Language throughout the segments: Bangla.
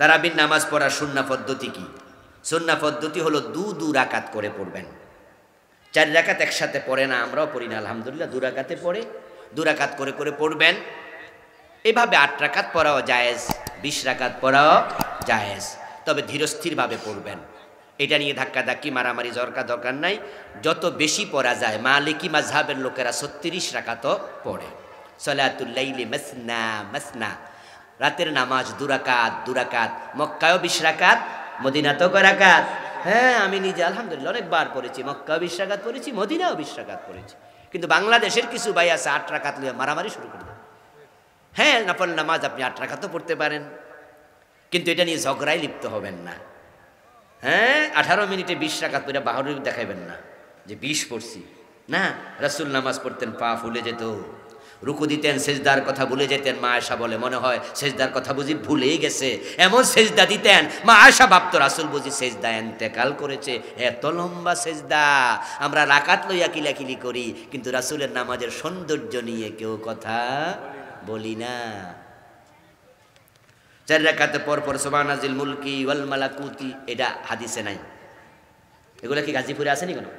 তারাবির নামাজ পড়ার সুন্না পদ্ধতি কি সুন্না পদ্ধতি হলো দু দু রাকাত করে পড়বেন চার রাকাত একসাথে পড়ে না আমরাও পড়ি না আলহামদুলিল্লাহ দু রাকাতে পড়ে দু রাকাত করে করে পড়বেন এভাবে আট রাকাত পড়াও জায়েজ বিশ রাকাত পড়াও জায়েজ তবে ধীরস্থিরভাবে পড়বেন এটা নিয়ে ধাক্কা ধাক্কি মারামারি জরকা দরকার নাই যত বেশি পড়া যায় মালিকি মাঝহাবের লোকেরা ছত্রিশ রাকাতও পড়ে সলাতুল্লাইলে মাসনা মাসনা রাতের নামাজ দুরাকাত দুরাকাত মক্কায়ও বিশ্রাকাত মদিনাতেও করাকাত হ্যাঁ আমি নিজে আলহামদুলিল্লাহ অনেকবার পড়েছি মক্কাও বিশ পড়েছি মদিনাও বিশ পড়েছি কিন্তু বাংলাদেশের কিছু ভাই আছে আট রাখাত লিয়ে মারামারি শুরু করে হ্যাঁ নাফল নামাজ আপনি আট রাখাতও পড়তে পারেন কিন্তু এটা নিয়ে ঝগড়ায় লিপ্ত হবেন না হ্যাঁ আঠারো মিনিটে বিশ রাখাত পড়ে বাহারুর দেখাইবেন না যে বিশ পড়ছি না রাসুল নামাজ পড়তেন পা ফুলে যেত রুকু দিতেন সেজদার কথা ভুলে যেতেন মা আয়সা বলে মনে হয় সেজদার কথা বুঝি ভুলেই গেছে এমন সেজদা দিতেন মা আয়সা ভাবতো রাসুল বুঝি সেজদা এন্তেকাল করেছে এত লম্বা সেজদা আমরা রাকাত লইয়া কিলাকিলি করি কিন্তু রাসুলের নামাজের সৌন্দর্য নিয়ে কেউ কথা বলি না চার রাকাতে পরপর সোবানাজিল মুলকি ওয়াল মালাকুতি এটা হাদিসে নাই এগুলো কি গাজীপুরে আসেনি কোনো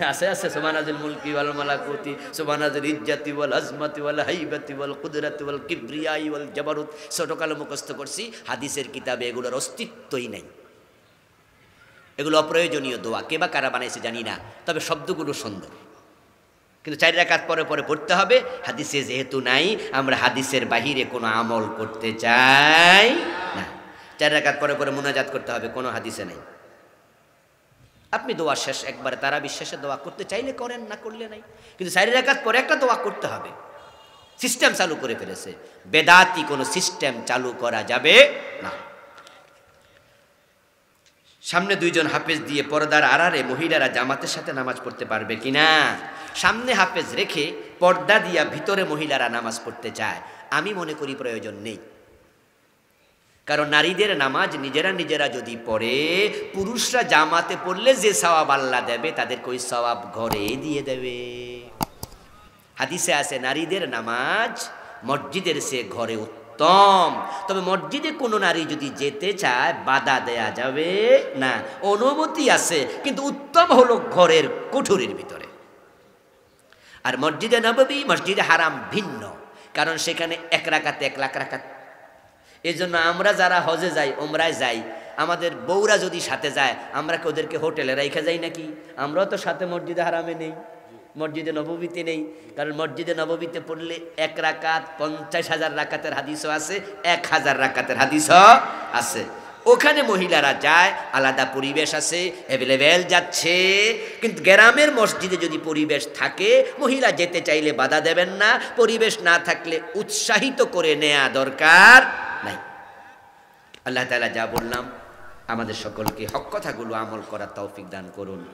আছে আছে সুবহানাজিল মুলকি ওয়াল মালাকুতি সুবহানাজিল ইজ্জাতি ওয়াল আজমাতি ওয়াল হাইবাতি ওয়াল কুদরাতি ওয়াল কিবরিয়াই ওয়াল জবরুত ছোটকালে মুখস্থ করছি হাদিসের কিতাবে এগুলোর অস্তিত্বই নাই এগুলো অপ্রয়োজনীয় দোয়া কে বা কারা বানাইছে জানি না তবে শব্দগুলো সুন্দর কিন্তু চারি রাকাত পরে পরে পড়তে হবে হাদিসে যেহেতু নাই আমরা হাদিসের বাহিরে কোনো আমল করতে চাই না চারি রাকাত পরে পরে মোনাজাত করতে হবে কোনো হাদিসে নাই আপনি দোয়া শেষ একবারে তারা বিশ্বাসে দোয়া করতে চাইলে করেন না করলে নাই কিন্তু চারি রেখাত পরে একটা দোয়া করতে হবে সিস্টেম চালু করে ফেলেছে বেদাতি কোনো সিস্টেম চালু করা যাবে না সামনে দুইজন হাফেজ দিয়ে পর্দার আড়ারে মহিলারা জামাতের সাথে নামাজ পড়তে পারবে কি না সামনে হাফেজ রেখে পর্দা দিয়া ভিতরে মহিলারা নামাজ পড়তে চায় আমি মনে করি প্রয়োজন নেই কারণ নারীদের নামাজ নিজেরা নিজেরা যদি পড়ে পুরুষরা জামাতে পড়লে যে সওয়াব আল্লাহ দেবে তাদেরকে ওই সবাব ঘরে দিয়ে দেবে হাদিসে আছে নারীদের নামাজ মসজিদের সে ঘরে উত্তম তবে মসজিদে কোনো নারী যদি যেতে চায় বাধা দেয়া যাবে না অনুমতি আছে কিন্তু উত্তম হলো ঘরের কুঠুরির ভিতরে আর মসজিদে নবী মসজিদে হারাম ভিন্ন কারণ সেখানে এক রাখাতে এক লাখ রাখাতে এই জন্য আমরা যারা হজে যাই ওমরায় যাই আমাদের বউরা যদি সাথে যায় আমরা কি ওদেরকে হোটেলে রেখে যাই নাকি আমরাও তো সাথে মসজিদে হারামে নেই মসজিদে নববীতে নেই কারণ মসজিদে নববীতে পড়লে এক রাকাত পঞ্চাশ হাজার রাকাতের হাদিসও আছে এক হাজার রাকাতের হাদিসও আছে ওখানে মহিলারা যায় আলাদা পরিবেশ আছে অ্যাভেলেবেল যাচ্ছে কিন্তু গ্রামের মসজিদে যদি পরিবেশ থাকে মহিলা যেতে চাইলে বাধা দেবেন না পরিবেশ না থাকলে উৎসাহিত করে নেয়া দরকার আল্লাহ তালা যা বললাম আমাদের সকলকে হক কথাগুলো আমল করার তৌফিক দান করুন